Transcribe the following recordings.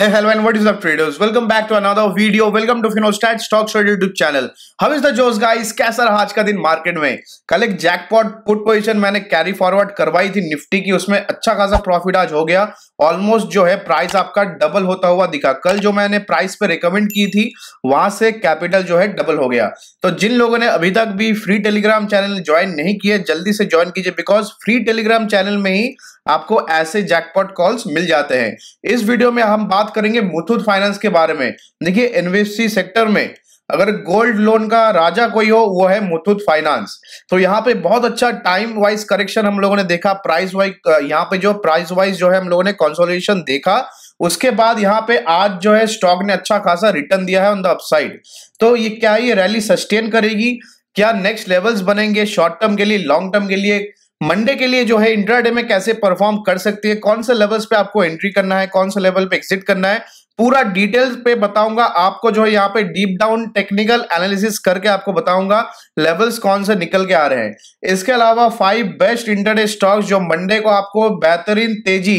Hey, hello and what is up traders? Welcome back to another video. Welcome to Finostat Stocks Trader YouTube channel. How is the Jose guys? कैसा रहा आज का दिन market में कल एक jackpot put position मैंने carry forward करवाई थी निफ्टी की उसमें अच्छा खासा प्रॉफिट आज हो गया ऑलमोस्ट जो है प्राइस आपका डबल होता हुआ दिखा कल जो मैंने प्राइस पे रिकमेंड की थी वहां से कैपिटल जो है डबल हो गया तो जिन लोगों ने अभी तक भी फ्री टेलीग्राम चैनल ज्वाइन नहीं किया जल्दी से ज्वाइन कीजिए बिकॉज फ्री टेलीग्राम चैनल में ही आपको ऐसे जैकपॉट कॉल्स मिल जाते हैं इस वीडियो में हम बात बात करेंगे मुथुत फाइनेंस के बारे में देखिए इन्वेस्टी सेक्टर में अगर गोल्ड लोन का राजा कोई हो वो है मुथुत फाइनेंस तो यहाँ पे बहुत अच्छा टाइम वाइज करेक्शन हम लोगों ने देखा प्राइस वाइज यहाँ पे जो प्राइस वाइज जो है हम लोगों ने कंसोलिडेशन देखा उसके बाद यहाँ पे आज जो है स्टॉक ने अच्छा खासा रिटर्न दिया है ऑन द अपसाइड तो ये क्या ये रैली सस्टेन करेगी क्या नेक्स्ट लेवल्स बनेंगे शॉर्ट टर्म के लिए लॉन्ग टर्म के लिए मंडे के लिए जो है इंट्राडे में कैसे परफॉर्म कर सकती है कौन से लेवल्स पे आपको एंट्री करना है कौन से लेवल पे एग्जिट करना है पूरा डिटेल्स पे बताऊंगा आपको जो है यहाँ पे डीप डाउन टेक्निकल एनालिसिस करके आपको बताऊंगा लेवल्स कौन से निकल के आ रहे हैं इसके अलावा फाइव बेस्ट इंटरडे स्टॉक्स जो मंडे को आपको बेहतरीन तेजी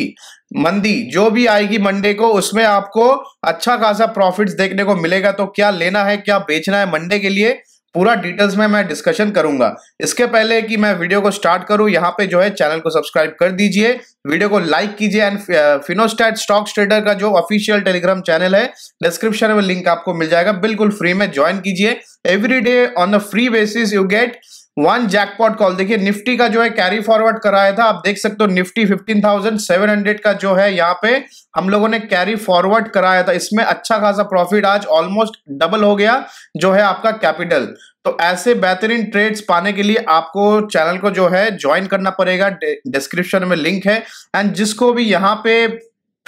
मंदी जो भी आएगी मंडे को उसमें आपको अच्छा खासा प्रॉफिट्स देखने को मिलेगा तो क्या लेना है क्या बेचना है मंडे के लिए पूरा डिटेल्स में मैं डिस्कशन करूंगा इसके पहले कि मैं वीडियो को स्टार्ट करूं यहां पे जो है चैनल को सब्सक्राइब कर दीजिए वीडियो को लाइक कीजिए एंड फिनोस्टैट स्टॉक ट्रेडर का जो ऑफिशियल टेलीग्राम चैनल है डिस्क्रिप्शन में लिंक आपको मिल जाएगा बिल्कुल फ्री में ज्वाइन कीजिए every day on a free basis you get one jackpot call देखिए निफ्टी का जो है कैरी फॉरवर्ड कराया था आप देख सकते हो निफ्टी 15,700 का जो है यहाँ पे हम लोगों ने कैरी फॉरवर्ड कराया था इसमें अच्छा खासा प्रॉफिट आज ऑलमोस्ट डबल हो गया जो है आपका कैपिटल तो ऐसे बेहतरीन ट्रेड्स पाने के लिए आपको चैनल को जो है ज्वाइन करना पड़ेगा डिस्क्रिप्शन में लिंक है एंड जिसको भी यहाँ पे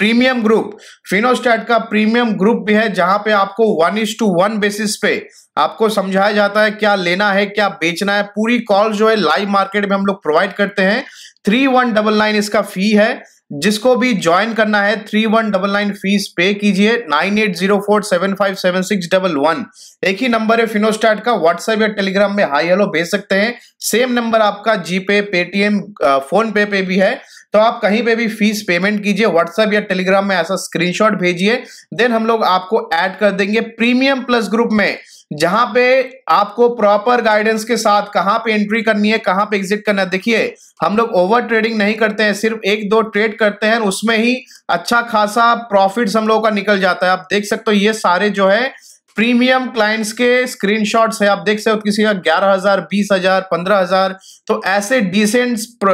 प्रीमियम ग्रुप फिनोस्टैट का प्रीमियम ग्रुप भी है जहां पे आपको one is to one basis पे आपको समझाया जाता है क्या लेना है क्या बेचना है पूरी कॉल जो है लाइव मार्केट में हम लोग प्रोवाइड करते हैं थ्री वन डबल नाइन इसका फी है जिसको भी ज्वाइन करना है three one double nine fees pay कीजिए nine eight zero four seven five seven six double one एक ही नंबर है फिनोस्टार्ट का व्हाट्सएप या टेलीग्राम में हाई हेलो भेज सकते हैं सेम नंबर आपका जीपे पेटीएम फोन पे पे भी है तो आप कहीं पे भी फीस पेमेंट कीजिए व्हाट्सएप या टेलीग्राम में ऐसा स्क्रीनशॉट भेजिए देन हम लोग आपको ऐड कर देंगे प्रीमियम प्लस ग्रुप में जहां पे आपको प्रॉपर गाइडेंस के साथ कहां पे एंट्री करनी है कहां पे एग्जिट करना है देखिए हम लोग ओवर ट्रेडिंग नहीं करते हैं सिर्फ एक दो ट्रेड करते हैं उसमें ही अच्छा खासा प्रॉफिट्स हम लोगों का निकल जाता है आप देख सकते हो ये सारे जो है प्रीमियम क्लाइंट्स के स्क्रीनशॉट्स है आप देख सकते हो किसी का ग्यारह हजार बीस हजार पंद्रह हजार तो ऐसे डिसेंट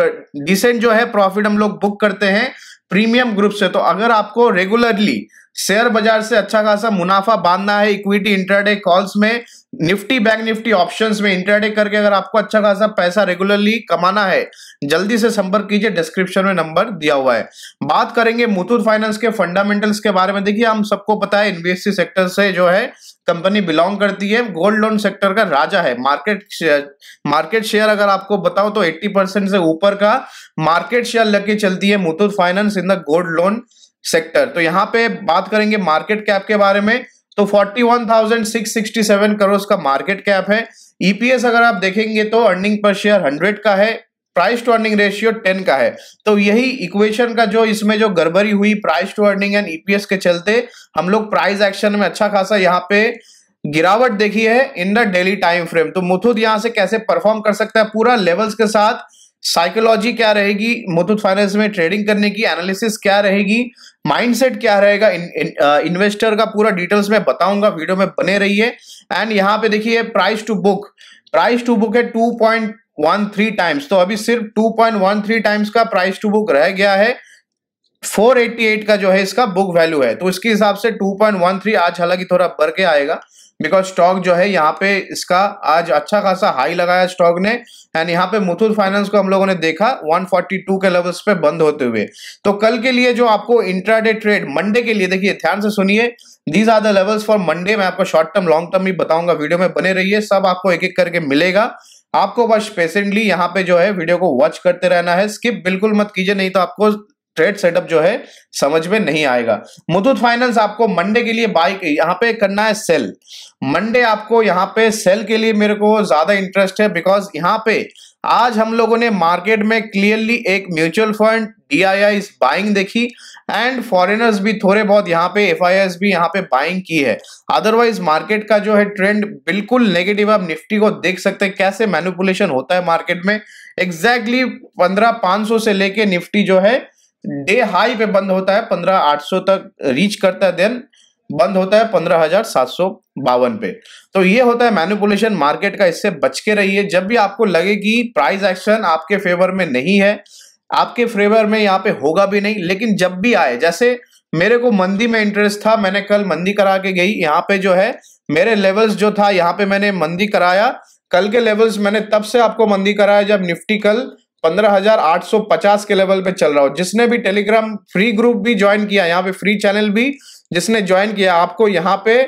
डिसेंट जो है प्रॉफिट हम लोग बुक करते हैं प्रीमियम ग्रुप से तो अगर आपको रेगुलरली शेयर बाजार से अच्छा खासा मुनाफा बांधना है इक्विटी इंटरडे कॉल्स में निफ्टी बैंक निफ्टी ऑप्शंस में इंटरडे करके अगर आपको अच्छा खासा पैसा रेगुलरली कमाना है जल्दी से संपर्क कीजिए डिस्क्रिप्शन में नंबर दिया हुआ है बात करेंगे मुथूट फाइनेंस के फंडामेंटल्स के बारे में देखिए हम सबको पता है इन्वेस्टी सेक्टर से जो है कंपनी बिलोंग करती है गोल्ड लोन सेक्टर का राजा है मार्केट शेयर मार्केट शेयर अगर आपको बताओ तो 80 परसेंट से ऊपर का मार्केट शेयर के चलती है Muthoot Finance in the gold loan sector तो यहाँ पे बात करेंगे मार्केट कैप के बारे में तो 41,667 करोड़ का मार्केट कैप है ईपीएस अगर आप देखेंगे तो अर्निंग पर शेयर 100 का है price to earning ratio ten का है तो यही इक्वेशन का जो इसमें जो गड़बड़ी हुई price to earning and EPS के चलते हम लोग प्राइस एक्शन में अच्छा खासा यहाँ पे गिरावट देखी है in the daily time frame तो मुथुत यहाँ से कैसे परफॉर्म कर सकता है पूरा लेवल्स के साथ साइकोलॉजी क्या रहेगी मुथुत फाइनेंस में ट्रेडिंग करने की एनालिसिस क्या रहेगी माइंडसेट क्या रहेगा इन, इन, इन्वेस्टर का पूरा डिटेल्स में बताऊंगा वीडियो में बने रहिए एंड यहाँ पे देखिए price to book price to book है टू पॉइंट 1.13 थ्री टाइम्स तो अभी सिर्फ two point one three times का प्राइस टू बुक रह गया है 488 का जो है इसका बुक वैल्यू है तो इसके हिसाब से 2.13 आज हालांकि थोड़ा बढ़ के आएगा बिकॉज स्टॉक जो है यहाँ पे इसका आज अच्छा खासा हाई लगाया स्टॉक ने एंड यहाँ पे मुथूट फाइनेंस को हम लोगों ने देखा 142 के लेवल्स पे बंद होते हुए तो कल के लिए जो आपको इंट्राडे ट्रेड मंडे के लिए देखिए ध्यान से सुनिए these are the levels for Monday मैं आपको शॉर्ट टर्म लॉन्ग टर्म भी बताऊंगा वीडियो में बने रहिए सब आपको एक एक करके मिलेगा आपको बस पेशेंटली यहाँ पे जो है वीडियो को वॉच करते रहना है स्किप बिल्कुल मत कीजिए नहीं तो आपको ट्रेड सेटअप जो है समझ में नहीं आएगा मुथूट फाइनेंस आपको मंडे के लिए बाइक यहाँ पे करना है सेल मंडे आपको यहाँ पे सेल के लिए मेरे को ज्यादा इंटरेस्ट है बिकॉज यहाँ पे आज हम लोगों ने मार्केट में क्लियरली एक mutual fund D I I buying देखी एंड फॉरेनर्स भी थोड़े बहुत यहाँ पे एफ आई एस भी यहाँ पे बाइंग की है अदरवाइज मार्केट का जो है ट्रेंड बिल्कुल नेगेटिव आप निफ्टी को देख सकते हैं कैसे मैनिपुलेशन होता है मार्केट में एग्जैक्टली पंद्रह पांच सौ से लेके निफ्टी जो है डे हाई पे बंद होता है पंद्रह आठ सौ तक रीच करता है देन बंद होता है पंद्रह हजार सात सौ बावन पे तो ये होता है मैनिपुलेशन मार्केट का इससे बच के रहिए जब भी आपको लगे कि प्राइस एक्शन आपके फेवर में नहीं है आपके फेवर में यहाँ पे होगा भी नहीं लेकिन जब भी आए जैसे मेरे को मंदी में इंटरेस्ट था मैंने कल मंदी करा के गई यहाँ पे जो है मेरे लेवल्स जो था यहाँ पे मैंने मंदी कराया कल के लेवल्स मैंने तब से आपको मंदी कराया जब निफ्टी कल 15,850 के लेवल पे चल रहा हो जिसने भी टेलीग्राम फ्री ग्रुप भी ज्वाइन किया यहाँ पे फ्री चैनल भी जिसने ज्वाइन किया आपको यहाँ पे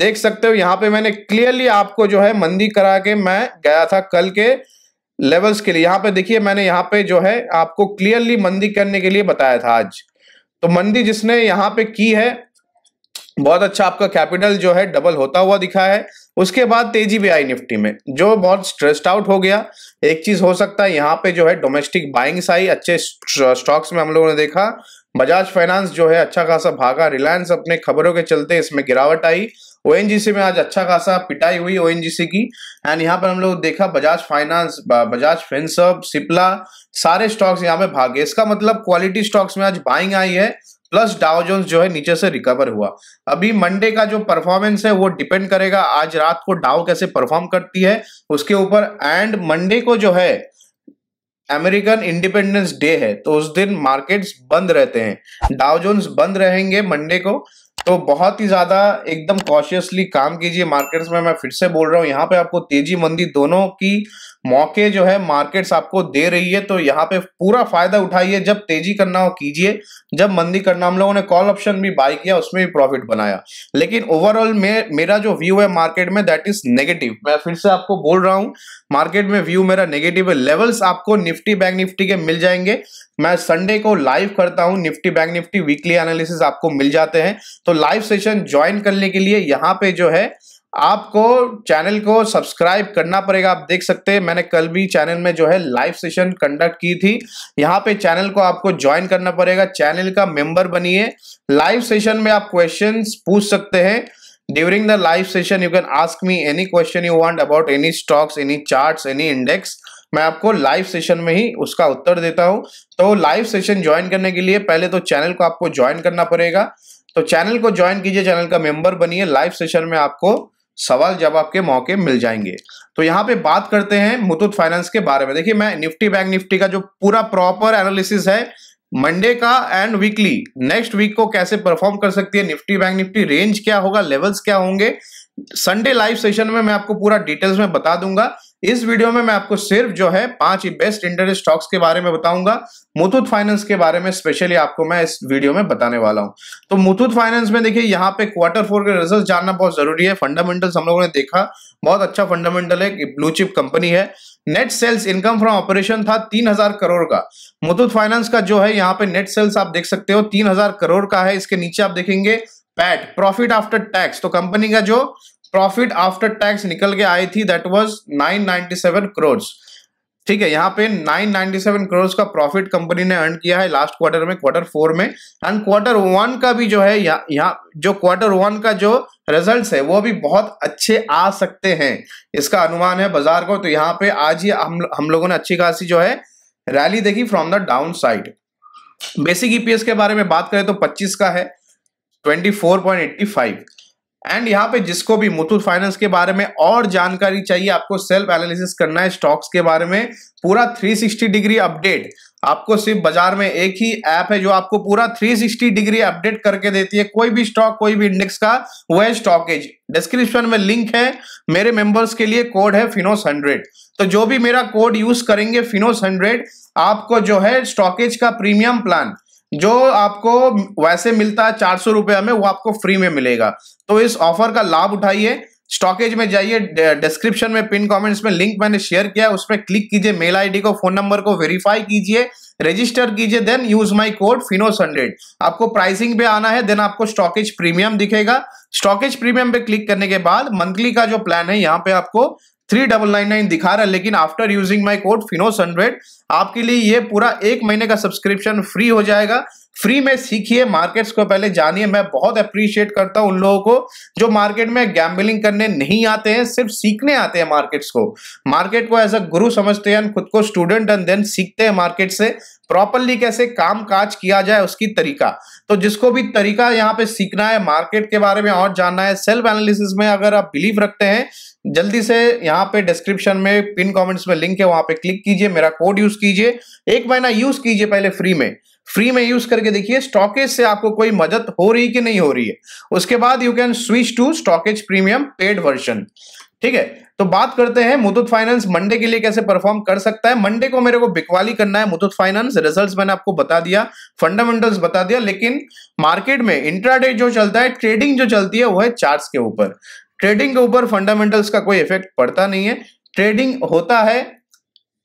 देख सकते हो यहाँ पे मैंने क्लियरली आपको जो है मंदी करा के मैं गया था कल के लेवल्स के लिए यहाँ पे देखिए मैंने यहाँ पे जो है आपको क्लियरली मंदी करने के लिए बताया था आज तो मंदी जिसने यहाँ पे की है बहुत अच्छा आपका कैपिटल जो है डबल होता हुआ दिखा है उसके बाद तेजी भी आई निफ्टी में जो बहुत स्ट्रेस्ड आउट हो गया एक चीज हो सकता है यहाँ पे जो है डोमेस्टिक बाइंग्स आई अच्छे स्टॉक्स में हम लोगों ने देखा बजाज फाइनेंस जो है अच्छा खासा भागा रिलायंस अपने खबरों के चलते इसमें गिरावट आई ओ में आज अच्छा खासा पिटाई हुई ओ की एंड यहाँ पर हम लोग देखा बजाज फाइनेंस बजाज फिनसअप सिप्ला सारे स्टॉक्स यहाँ पे भागे इसका मतलब क्वालिटी स्टॉक्स में आज बाइंग आई है प्लस डाउजोन्स जो है नीचे से रिकवर हुआ अभी मंडे का जो परफॉर्मेंस है वो डिपेंड करेगा आज रात को डाउ कैसे परफॉर्म करती है उसके ऊपर एंड मंडे को जो है अमेरिकन इंडिपेंडेंस डे है तो उस दिन मार्केट्स बंद रहते हैं डाउ जोन्स बंद रहेंगे मंडे को तो बहुत ही ज्यादा एकदम कॉशियसली काम कीजिए मार्केट्स में मैं फिर से बोल रहा हूँ यहाँ पे आपको तेजी मंदी दोनों की मौके जो है मार्केट्स आपको दे रही है तो यहाँ पे पूरा फायदा उठाइए जब तेजी करना हो कीजिए जब मंदी करना हम लोगों ने कॉल ऑप्शन भी बाय किया उसमें भी प्रॉफिट बनाया लेकिन ओवरऑल में मेरा जो व्यू है मार्केट में दैट इज नेगेटिव मैं फिर से आपको बोल रहा हूँ मार्केट में व्यू मेरा नेगेटिव है लेवल्स आपको निफ्टी बैंक निफ्टी के मिल जाएंगे मैं संडे को लाइव करता हूँ Nifty bank Nifty weekly analysis आपको मिल जाते हैं तो लाइव सेशन ज्वाइन करने के लिए यहाँ पे जो है आपको चैनल को सब्सक्राइब करना पड़ेगा आप देख सकते हैं मैंने कल भी चैनल में जो है लाइव सेशन कंडक्ट की थी यहाँ पे चैनल को आपको ज्वाइन करना पड़ेगा चैनल का मेंबर बनिए लाइव सेशन में आप क्वेश्चंस पूछ सकते हैं during the live session you can ask me any question you want about any stocks any chart any index मैं आपको लाइव सेशन में ही उसका उत्तर देता हूं तो लाइव सेशन ज्वाइन करने के लिए पहले तो चैनल को आपको ज्वाइन करना पड़ेगा तो चैनल को ज्वाइन कीजिए चैनल का मेंबर बनिए लाइव सेशन में आपको सवाल जवाब के मौके मिल जाएंगे तो यहाँ पे बात करते हैं मुथुत फाइनेंस के बारे में देखिए मैं निफ्टी बैंक निफ्टी का जो पूरा प्रॉपर एनालिसिस है मंडे का एंड वीकली नेक्स्ट वीक को कैसे परफॉर्म कर सकती है निफ्टी बैंक निफ्टी रेंज क्या होगा लेवल्स क्या होंगे संडे लाइव सेशन में मैं आपको पूरा डिटेल्स में बता दूंगा इस वीडियो में मैं आपको सिर्फ जो है पांच बेस्ट इंटरेस्ट स्टॉक्स के बारे में बताऊंगा मुथूट फाइनेंस के बारे में स्पेशली आपको मैं इस वीडियो में बताने वाला हूं तो मुथूट फाइनेंस में देखिए यहाँ पे क्वार्टर फोर के रिजल्ट जानना बहुत जरूरी है फंडामेंटल्स हम लोगों ने देखा बहुत अच्छा फंडामेंटल है ब्लू चिप कंपनी है net sales income from operation था तीन हजार करोड़ का मुथूट फाइनेंस का जो है यहाँ पे नेट सेल्स आप देख सकते हो तीन हजार करोड़ का है इसके नीचे आप देखेंगे पैट प्रॉफिट आफ्टर टैक्स तो कंपनी का जो प्रॉफिट आफ्टर टैक्स निकल के आई थी दैट वाज 997 करोड़ ठीक है यहाँ पे 997 करोड़ का प्रॉफिट कंपनी ने अर्न किया है लास्ट क्वार्टर में क्वार्टर फोर में एंड क्वार्टर वन का भी जो है यहाँ जो क्वार्टर वन का जो रिजल्ट्स है वो भी बहुत अच्छे आ सकते हैं इसका अनुमान है बाजार को तो यहाँ पे आज ही हम हम लोगों ने अच्छी खासी जो है रैली देखी from the down side basic EPS के बारे में बात करें तो पच्चीस का है 24.85 एंड यहाँ पे जिसको भी मुथूट फाइनेंस के बारे में और जानकारी चाहिए आपको सेल्फ एनालिसिस करना है स्टॉक्स के बारे में पूरा 360 डिग्री अपडेट आपको सिर्फ बाजार में एक ही ऐप है जो आपको पूरा 360 डिग्री अपडेट करके देती है कोई भी स्टॉक कोई भी इंडेक्स का वह है स्टॉकेज डिस्क्रिप्शन में लिंक है मेरे मेंबर्स के लिए कोड है फिनोस हंड्रेड तो जो भी मेरा कोड यूज करेंगे फिनोस हंड्रेड आपको जो है स्टॉकेज का प्रीमियम प्लान जो आपको वैसे मिलता है चार सौ रुपया में वो आपको फ्री में मिलेगा तो इस ऑफर का लाभ उठाइए स्टॉकेज में जाइए डिस्क्रिप्शन में पिन कमेंट्स में लिंक मैंने शेयर किया उस पर क्लिक कीजिए मेल आईडी को फोन नंबर को वेरीफाई कीजिए रजिस्टर कीजिए then use my code finos hundred आपको प्राइसिंग पे आना है देन आपको स्टॉकेज प्रीमियम दिखेगा स्टॉकेज प्रीमियम पे क्लिक करने के बाद मंथली का जो प्लान है यहाँ पे आपको थ्री डबल नाइन नाइन दिखा रहा है लेकिन after using my code finos hundred आपके लिए ये पूरा एक महीने का सब्सक्रिप्शन फ्री हो जाएगा फ्री में सीखिए मार्केट्स को पहले जानिए मैं बहुत अप्रिशिएट करता हूं उन लोगों को जो मार्केट में गैम्बलिंग करने नहीं आते हैं सिर्फ सीखने आते हैं मार्केट्स को मार्केट को एज अ गुरु समझते हैं खुद को स्टूडेंट एंड देन सीखते हैं मार्केट से प्रॉपरली कैसे काम काज किया जाए उसकी तरीका तो जिसको भी तरीका यहाँ पे सीखना है मार्केट के बारे में और जानना है सेल्फ एनालिसिस में अगर आप बिलीव रखते हैं जल्दी से यहाँ पे डिस्क्रिप्शन में पिन कमेंट्स में लिंक है वहां पे क्लिक कीजिए मेरा कोड यूज कीजिए एक महीना यूज कीजिए पहले फ्री में फ्री में यूज करके देखिए स्टॉकेज से आपको कोई मदद हो रही कि नहीं हो रही है उसके बाद you can switch to Stockedge premium paid version ठीक है तो बात करते हैं मुथुत फाइनेंस मंडे के लिए कैसे परफॉर्म कर सकता है मंडे को मेरे को बिकवाली करना है मुथुत फाइनेंस रिजल्ट्स मैंने आपको बता दिया फंडामेंटल्स बता दिया लेकिन मार्केट में इंट्राडे जो चलता है ट्रेडिंग जो चलती है वो है चार्ट्स के ऊपर ट्रेडिंग के ऊपर फंडामेंटल्स का कोई इफेक्ट पड़ता नहीं है ट्रेडिंग होता है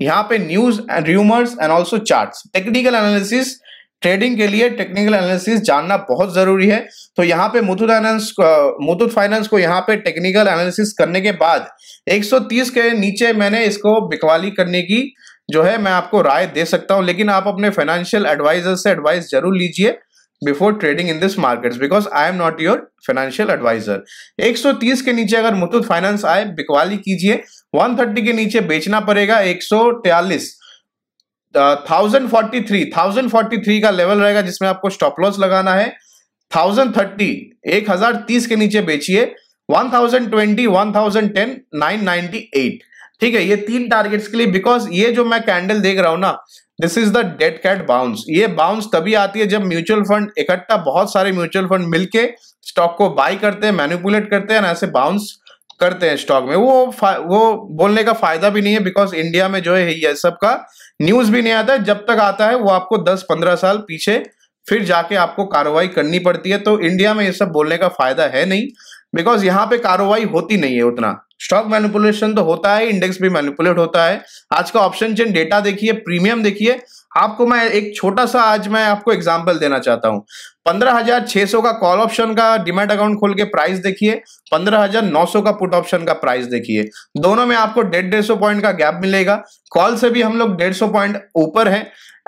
यहाँ पे news and rumours and also chart technical analysis trading के लिए टेक्निकल एनालिसिस जानना बहुत जरूरी है तो यहाँ पे मुथुत फाइनेंस मुथुत फाइनेंस को यहाँ पे टेक्निकल एनालिसिस करने के बाद 130 के नीचे मैंने इसको बिकवाली करने की जो है मैं आपको राय दे सकता हूँ लेकिन आप अपने फाइनेंशियल एडवाइजर से एडवाइस जरूर लीजिए before trading in this market because I am not your financial advisor 130 के नीचे अगर मुथुत फाइनेंस आए बिकवाली कीजिए 130 के नीचे बेचना पड़ेगा एक thousand forty three thousand forty three का लेवल रहेगा जिसमें आपको स्टॉप लॉस लगाना है थाउजेंड थर्टी एक हजार तीस के नीचे बेचिए one thousand twenty one thousand ten nine ninety eight ठीक है ये तीन टारगेट्स के लिए बिकॉज ये जो मैं कैंडल देख रहा हूं ना this is the dead cat bounce ये बाउंस तभी आती है जब म्यूचुअल फंड इकट्ठा बहुत सारे म्यूचुअल फंड मिलके स्टॉक को बाय करते हैं मैनिपुलेट करते हैं ऐसे बाउंस करते हैं स्टॉक में वो वो बोलने का फायदा भी नहीं है बिकॉज इंडिया में जो है ये सब का न्यूज भी नहीं आता है जब तक आता है वो आपको 10-15 साल पीछे फिर जाके आपको कार्रवाई करनी पड़ती है तो इंडिया में ये सब बोलने का फायदा है नहीं बिकॉज यहाँ पे कार्रवाई होती नहीं है उतना स्टॉक मैनिपुलेशन तो होता है इंडेक्स भी मैनिपुलेट होता है आज का ऑप्शन चेन डेटा देखिए प्रीमियम देखिए आपको मैं एक छोटा सा आज मैं आपको एग्जाम्पल देना चाहता हूँ पंद्रह हजार छह सौ का कॉल ऑप्शन का डिमेट अकाउंट खोल के प्राइस देखिए पंद्रह हजार नौ सौ का पुट ऑप्शन का प्राइस देखिए दोनों में आपको डेढ़ डेढ़ सौ पॉइंट का गैप मिलेगा कॉल से भी हम लोग डेढ़ सौ पॉइंट ऊपर है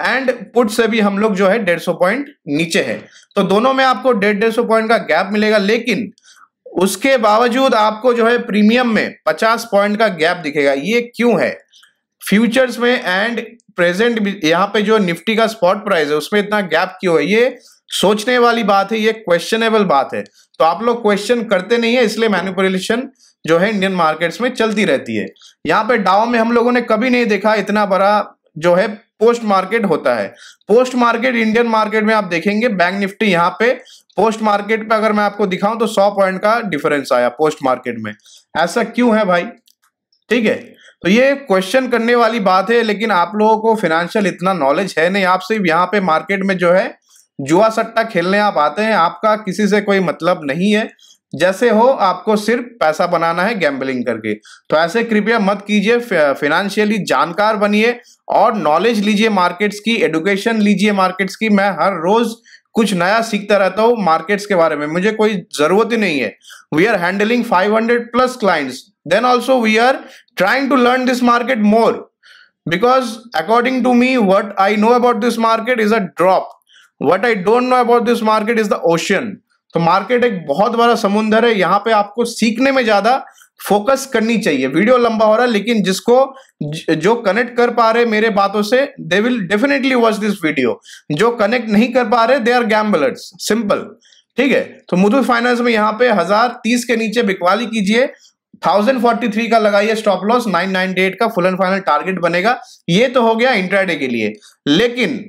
एंड पुट से भी हम लोग जो है डेढ़ सौ पॉइंट नीचे है तो दोनों में आपको डेढ़ डेढ़ सौ पॉइंट का गैप मिलेगा लेकिन उसके बावजूद आपको जो है प्रीमियम में पचास पॉइंट का गैप दिखेगा ये क्यों है फ्यूचर्स में एंड प्रेजेंट यहाँ पे जो निफ्टी का स्पॉट प्राइस है उसमें इतना गैप क्यों है ये सोचने वाली बात है ये क्वेश्चनेबल बात है तो आप लोग क्वेश्चन करते नहीं है इसलिए मैन्युपुलेशन जो है इंडियन मार्केट्स में चलती रहती है यहाँ पे डाव में हम लोगों ने कभी नहीं देखा इतना बड़ा जो है पोस्ट मार्केट होता है पोस्ट मार्केट इंडियन मार्केट में आप देखेंगे बैंक निफ्टी यहाँ पे पोस्ट मार्केट पे अगर मैं आपको दिखाऊं तो सौ पॉइंट का डिफरेंस आया पोस्ट मार्केट में ऐसा क्यों है भाई ठीक है तो ये क्वेश्चन करने वाली बात है लेकिन आप लोगों को फिनेंशियल इतना नॉलेज है नहीं आप सिर्फ यहाँ पे मार्केट में जो है जुआ सट्टा खेलने आप आते हैं आपका किसी से कोई मतलब नहीं है जैसे हो आपको सिर्फ पैसा बनाना है गैम्बलिंग करके तो ऐसे कृपया मत कीजिए फिनेंशियली जानकार बनिए और नॉलेज लीजिए मार्केट्स की एडुकेशन लीजिए मार्केट्स की मैं हर रोज कुछ नया सीखता रहता हूँ मार्केट्स के बारे में मुझे कोई जरूरत ही नहीं है we are handling 500 plus clients then also we are trying to learn this market more because according to me what I know about this market is a drop what I don't know about this market is the ocean तो market एक बहुत बड़ा समुंदर है यहाँ पे आपको सीखने में ज्यादा फोकस करनी चाहिए वीडियो लंबा हो रहा है लेकिन जिसको जो कनेक्ट कर पा रहे मेरे बातों से they will definitely watch this video जो कनेक्ट नहीं कर पा रहे दे आर गैम्बलर्स सिंपल ठीक है तो मुथुट फाइनेंस में यहाँ पे हजार तीस के नीचे बिकवाली कीजिए 1043 का लगाइए स्टॉप लॉस 998 का फुल एंड फाइनल टारगेट बनेगा ये तो हो गया इंट्राडे के लिए लेकिन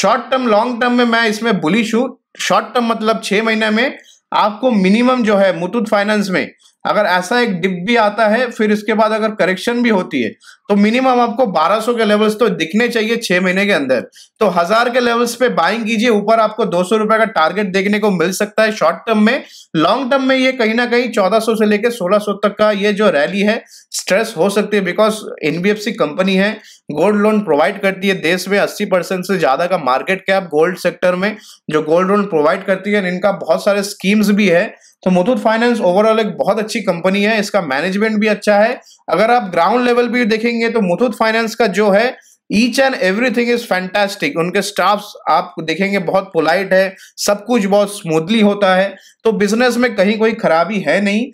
शॉर्ट टर्म लॉन्ग टर्म में मैं इसमें बुलिश हूं शॉर्ट टर्म मतलब छह महीने में आपको मिनिमम जो है मुथूट फाइनेंस में अगर ऐसा एक डिप भी आता है फिर इसके बाद अगर करेक्शन भी होती है तो मिनिमम आपको 1200 के लेवल्स तो दिखने चाहिए छह महीने के अंदर तो हजार के लेवल्स पे बाइंग कीजिए ऊपर आपको दो सौ रुपए का टारगेट देखने को मिल सकता है शॉर्ट टर्म में लॉन्ग टर्म में ये कहीं ना कहीं 1400 से लेकर 1600 तक का ये जो रैली है स्ट्रेस हो सकती है बिकॉज एनबीएफसी कंपनी है गोल्ड लोन प्रोवाइड करती है देश में अस्सी परसेंट से ज्यादा का मार्केट कैप गोल्ड सेक्टर में जो गोल्ड लोन प्रोवाइड करती है इनका बहुत सारे स्कीम्स भी है तो मुथूट फाइनेंस ओवरऑल एक बहुत अच्छी कंपनी है इसका मैनेजमेंट भी अच्छा है अगर आप ग्राउंड लेवल भी देखेंगे तो मुथूट फाइनेंस का जो है each and everything is fantastic उनके स्टाफ आप देखेंगे बहुत पोलाइट है सब कुछ बहुत स्मूथली होता है तो बिजनेस में कहीं कोई खराबी है नहीं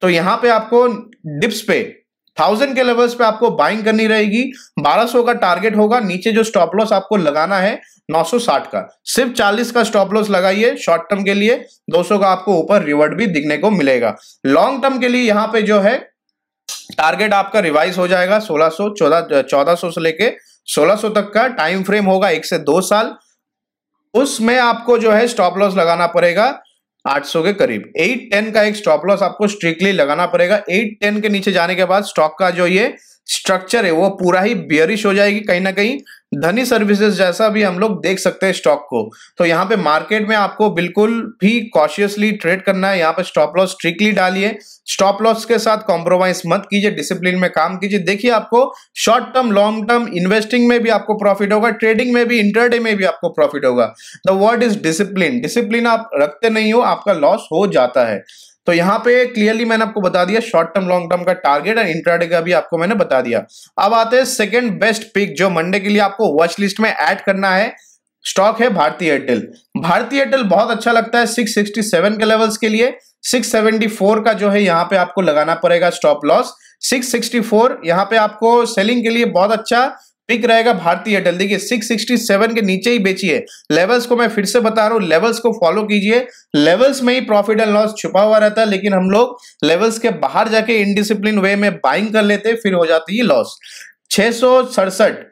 तो यहाँ पे आपको डिप्स पे थाउजेंड के लेवल्स पे आपको बाइंग करनी रहेगी 1200 का टारगेट होगा नीचे जो स्टॉप लॉस आपको लगाना है 960 का सिर्फ 40 का स्टॉप लॉस लगाइए शॉर्ट टर्म के लिए 200 का आपको ऊपर रिवर्ट भी दिखने को मिलेगा लॉन्ग टर्म के लिए यहाँ पे जो है टारगेट आपका रिवाइज हो जाएगा 1600 चौदह से लेके सोलह तक का टाइम फ्रेम होगा एक से दो साल उसमें आपको जो है स्टॉप लॉस लगाना पड़ेगा 800 के करीब 810 का एक स्टॉप लॉस आपको स्ट्रिक्टली लगाना पड़ेगा 810 के नीचे जाने के बाद स्टॉक का जो ये स्ट्रक्चर है वो पूरा ही बियरिश हो जाएगी कहीं ना कहीं धनी सर्विसेज जैसा भी हम लोग देख सकते हैं स्टॉक को तो यहाँ पे मार्केट में आपको बिल्कुल भी कॉशियसली ट्रेड करना है यहाँ पे स्टॉप लॉस स्ट्रिक्टली डालिए स्टॉप लॉस के साथ कॉम्प्रोमाइज मत कीजिए डिसिप्लिन में काम कीजिए देखिए आपको short term long term investing में भी आपको प्रॉफिट होगा ट्रेडिंग में भी इंटरडे में भी आपको प्रॉफिट होगा the word is discipline discipline आप रखते नहीं हो आपका लॉस हो जाता है तो यहाँ पे क्लियरली मैंने आपको बता दिया शॉर्ट टर्म लॉन्ग टर्म का टारगेट और इंट्राडे का भी आपको मैंने बता दिया अब आते हैं सेकंड बेस्ट पिक जो मंडे के लिए आपको वॉच लिस्ट में ऐड करना है स्टॉक है भारतीय एयरटेल भारतीय एयरटेल बहुत अच्छा लगता है 667 के लेवल्स के लिए 674 का जो है यहाँ पे आपको लगाना पड़ेगा स्टॉप लॉस 664 यहाँ पे आपको सेलिंग के लिए बहुत अच्छा पिक रहेगा भारतीय एयरटेल देखिए 667 के नीचे ही बेचिए लेवल्स को मैं फिर से बता रहा हूँ लेवल्स को फॉलो कीजिए लेवल्स में ही प्रॉफिट एंड लॉस छुपा हुआ रहता है लेकिन हम लोग लेवल्स के बाहर जाके इनडिसिप्लिन वे में बाइंग कर लेते फिर हो जाती है लॉस छह सौ सड़सठ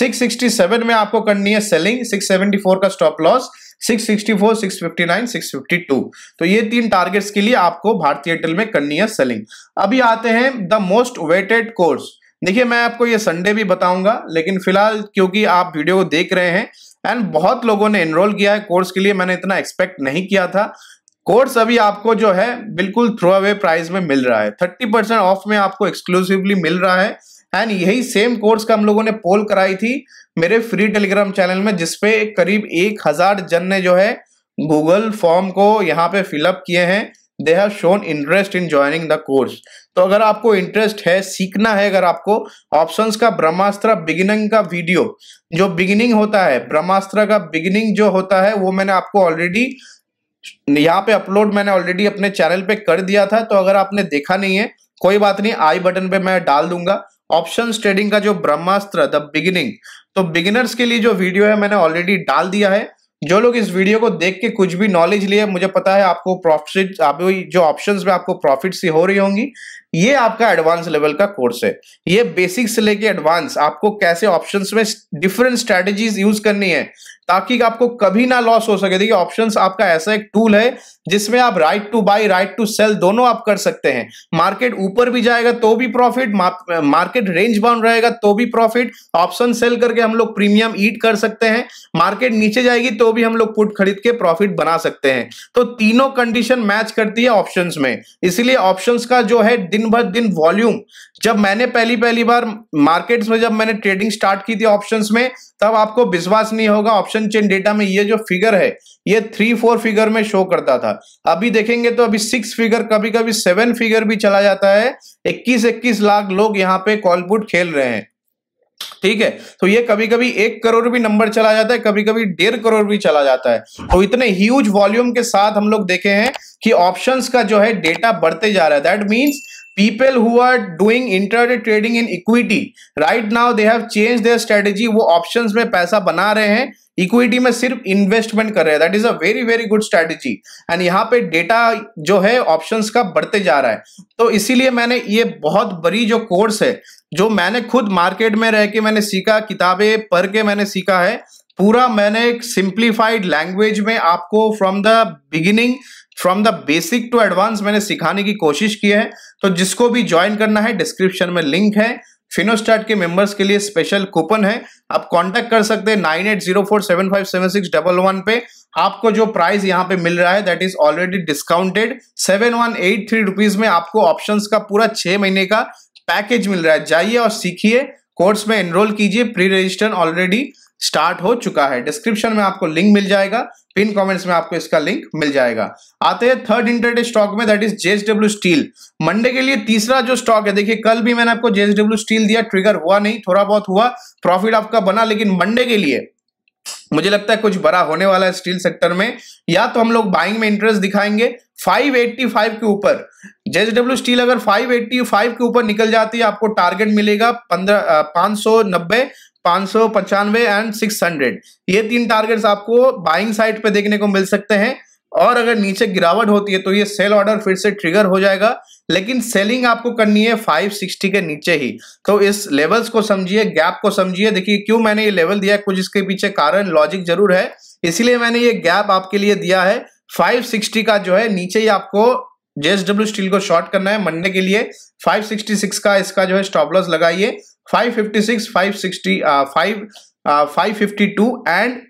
667 में आपको करनी है सेलिंग 674 का स्टॉप लॉस 664, 659, 652 तो ये तीन टारगेट्स के लिए आपको भारतीय एयरटेल में करनी है सेलिंग अभी आते हैं द मोस्ट वेटेड कोर्स देखिए मैं आपको ये संडे भी बताऊंगा लेकिन फिलहाल क्योंकि आप वीडियो को देख रहे हैं एंड बहुत लोगों ने एनरोल किया है कोर्स के लिए मैंने इतना एक्सपेक्ट नहीं किया था कोर्स अभी आपको जो है बिल्कुल थ्रो अवे प्राइस में मिल रहा है थर्टी परसेंट ऑफ में आपको एक्सक्लूसिवली मिल रहा है एंड यही सेम कोर्स का हम लोगों ने पोल कराई थी मेरे फ्री टेलीग्राम चैनल में जिसपे करीब एक हजार जन ने जो है गूगल फॉर्म को यहाँ पे फिलअप किए हैं they have shown interest in joining the course तो अगर आपको इंटरेस्ट है सीखना है अगर आपको ऑप्शंस का ब्रह्मास्त्र बिगिनिंग का वीडियो जो बिगिनिंग होता है ब्रह्मास्त्र का बिगिनिंग जो होता है वो मैंने आपको ऑलरेडी यहाँ पे अपलोड मैंने ऑलरेडी अपने चैनल पे कर दिया था तो अगर आपने देखा नहीं है कोई बात नहीं आई बटन पे मैं डाल दूंगा ऑप्शन ट्रेडिंग का जो ब्रह्मास्त्र द बिगिनिंग तो बिगिनर्स के लिए जो वीडियो है मैंने ऑलरेडी डाल दिया है जो लोग इस वीडियो को देख के कुछ भी नॉलेज लिए मुझे पता है आपको प्रॉफिट आप जो ऑप्शंस में आपको प्रॉफिट सी हो रही होंगी ये आपका एडवांस लेवल का कोर्स है ये बेसिक से लेके एडवांस आपको कैसे ऑप्शंस में डिफरेंट स्ट्रेटजीज यूज करनी है ताकि आपको कभी ना लॉस हो सके देखिए ऑप्शंस आपका ऐसा एक टूल है जिसमें आप right to buy right to sell दोनों आप कर सकते हैं मार्केट ऊपर भी जाएगा तो भी प्रॉफिट मार्केट रेंज बाउंड रहेगा तो भी प्रॉफिट ऑप्शन सेल करके हम लोग प्रीमियम ईट कर सकते हैं मार्केट नीचे जाएगी तो भी हम लोग पुट खरीद के प्रॉफिट बना सकते हैं तो तीनों कंडीशन मैच करती है ऑप्शन में इसलिए ऑप्शन का जो है दिन भर दिन वॉल्यूम जब मैंने पहली पहली बार मार्केट में जब मैंने ट्रेडिंग स्टार्ट की थी ऑप्शन में तब आपको विश्वास नहीं होगा ऑप्शन ऑप्शन चेन डेटा में ये जो फिगर है ये थ्री फोर फिगर में शो करता था अभी देखेंगे तो अभी सिक्स फिगर कभी कभी सेवन फिगर भी चला जाता है इक्कीस इक्कीस लाख लोग यहाँ पे कॉलपुट खेल रहे हैं ठीक है तो ये कभी कभी एक करोड़ भी नंबर चला जाता है कभी कभी डेढ़ करोड़ भी चला जाता है तो इतने ह्यूज वॉल्यूम के साथ हम लोग देखे हैं कि ऑप्शंस का जो है डेटा बढ़ते जा रहा है that means people who are doing intraday trading in equity right now they have change their strategy वो ऑप्शंस में पैसा बना रहे हैं इक्विटी में सिर्फ इन्वेस्टमेंट कर रहे हैं that is a very very good strategy and यहाँ पे डेटा जो है ऑप्शंस का बढ़ते जा रहा है तो इसीलिए मैंने ये बहुत बड़ी जो कोर्स है जो मैंने खुद मार्केट में रह के मैंने सीखा किताबें पढ़ के मैंने सीखा है पूरा मैंने एक सिंप्लीफाइड लैंग्वेज में आपको from the beginning from the basic to advance मैंने सिखाने की कोशिश की है तो जिसको भी ज्वाइन करना है डिस्क्रिप्शन में लिंक है फिनोस्टार्ट के मेंबर्स के लिए स्पेशल कूपन है आप कांटेक्ट कर सकते हैं nine eight zero four seven five seven six double one पे आपको जो प्राइस यहाँ पे मिल रहा है that is already discounted seven one eight three rupees में आपको ऑप्शन का पूरा छह महीने का पैकेज मिल रहा है जाइए और सीखिए कोर्स में एनरोल कीजिए प्री रजिस्टर ऑलरेडी स्टार्ट हो चुका है डिस्क्रिप्शन में आपको लिंक मिल जाएगा पिन कमेंट्स में आपको इसका लिंक मिल जाएगा आते हैं थर्ड इंटरडे स्टॉक में that is JSW steel Monday के लिए तीसरा जो स्टॉक है देखिए कल भी मैंने आपको जेएसडब्ल्यू स्टील दिया ट्रिगर हुआ नहीं थोड़ा बहुत हुआ प्रॉफिट आपका बना लेकिन मंडे के लिए मुझे लगता है कुछ बड़ा होने वाला है स्टील सेक्टर में या तो हम लोग बाइंग में इंटरेस्ट दिखाएंगे 585 के ऊपर जेएसडब्ल्यू स्टील अगर 585 के ऊपर निकल जाती है आपको टारगेट मिलेगा पंद्रह पाँच सौ नब्बे सौ एंड सिक्स हंड्रेड ये तीन टारगेट्स आपको बाइंग साइट पे देखने को मिल सकते हैं और अगर नीचे गिरावट होती है तो ये सेल ऑर्डर फिर से ट्रिगर हो जाएगा लेकिन सेलिंग आपको करनी है 560 के नीचे ही तो इस लेवल्स को समझिए गैप को समझिए देखिए क्यों मैंने ये लेवल दिया है कुछ इसके पीछे कारण लॉजिक जरूर है इसीलिए मैंने ये गैप आपके लिए दिया है 560 का जो है नीचे ही आपको जेएसडब्ल्यू स्टील को शॉर्ट करना है मंडे के लिए 566 का इसका जो है स्टॉप लॉस लगाइए 556 560 फाइव फिफ्टी टू एंड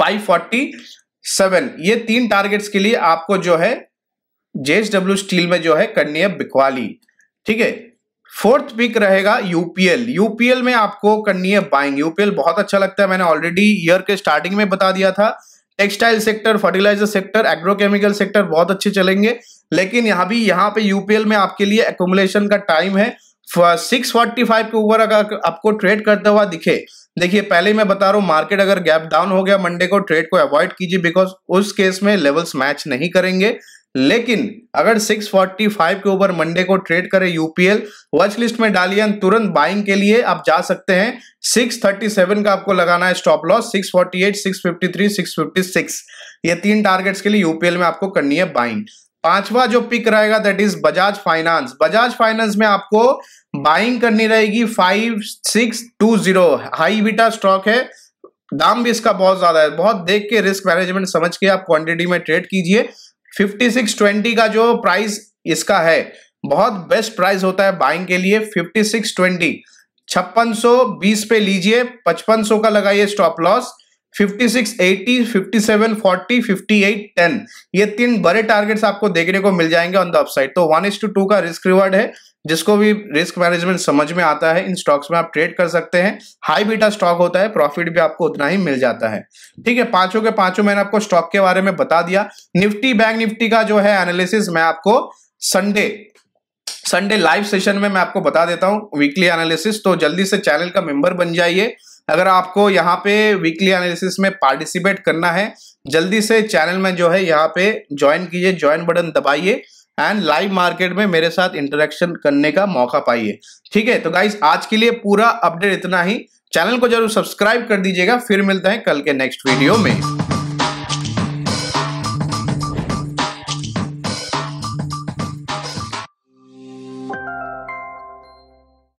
547 ये तीन टारगेट्स के लिए आपको जो है जेएसडब्ल्यू स्टील में जो है करनी है बिकवाली ठीक है फोर्थ पिक रहेगा यूपीएल यूपीएल में आपको करनी है बाइंग यूपीएल बहुत अच्छा लगता है मैंने ऑलरेडी ईयर के स्टार्टिंग में बता दिया था textile sector fertiliser sector agrochemical sector बहुत अच्छे चलेंगे लेकिन यहाँ भी यहाँ पे यूपीएल में आपके लिए एकोमुलेशन का टाइम है सिक्स फोर्टी फाइव के ऊपर अगर आपको ट्रेड करता हुआ दिखे देखिए पहले मैं बता रहा हूँ मार्केट अगर गैप डाउन हो गया मंडे को ट्रेड को अवॉइड कीजिए बिकॉज उस केस में लेवल्स मैच नहीं करेंगे लेकिन अगर 645 के ऊपर मंडे को ट्रेड करें यूपीएल वॉच लिस्ट में डालिए तुरंत बाइंग के लिए आप जा सकते हैं 637 का आपको लगाना है स्टॉप लॉस 648, 653, 656 ये तीन टारगेट्स के लिए यूपीएल में आपको करनी है बाइंग पांचवा जो पिक रहेगा that is Bajaj finance Bajaj finance में आपको बाइंग करनी रहेगी five six two zero high beta stock है दाम भी इसका बहुत ज्यादा है बहुत देख के रिस्क मैनेजमेंट समझ के आप क्वांटिटी में ट्रेड कीजिए 5620 का जो प्राइस इसका है बहुत बेस्ट प्राइस होता है बाइंग के लिए 5620 सिक्स ट्वेंटी पे लीजिए 5500 का लगाइए स्टॉप लॉस 5680 5740 5810 ये तीन बड़े टारगेट्स आपको देखने को मिल जाएंगे ऑन द अपसाइड तो वन इज टू टू का रिस्क रिवार्ड है जिसको भी रिस्क मैनेजमेंट समझ में आता है इन स्टॉक्स में आप ट्रेड कर सकते हैं हाई बीटा स्टॉक होता है प्रॉफिट भी आपको उतना ही मिल जाता है ठीक है पांचों के पांचों मैंने आपको स्टॉक के बारे में बता दिया निफ्टी बैंक निफ्टी का जो है एनालिसिस मैं आपको संडे संडे लाइव सेशन में मैं आपको बता देता हूँ वीकली एनालिसिस तो जल्दी से चैनल का मेंबर बन जाइए अगर आपको यहाँ पे वीकली एनालिसिस में पार्टिसिपेट करना है जल्दी से चैनल में जो है यहाँ पे ज्वाइन कीजिए ज्वाइन बटन दबाइए एंड लाइव मार्केट में मेरे साथ इंटरेक्शन करने का मौका पाइए ठीक है तो गाइज आज के लिए पूरा अपडेट इतना ही चैनल को जरूर सब्सक्राइब कर दीजिएगा फिर मिलते हैं कल के नेक्स्ट वीडियो में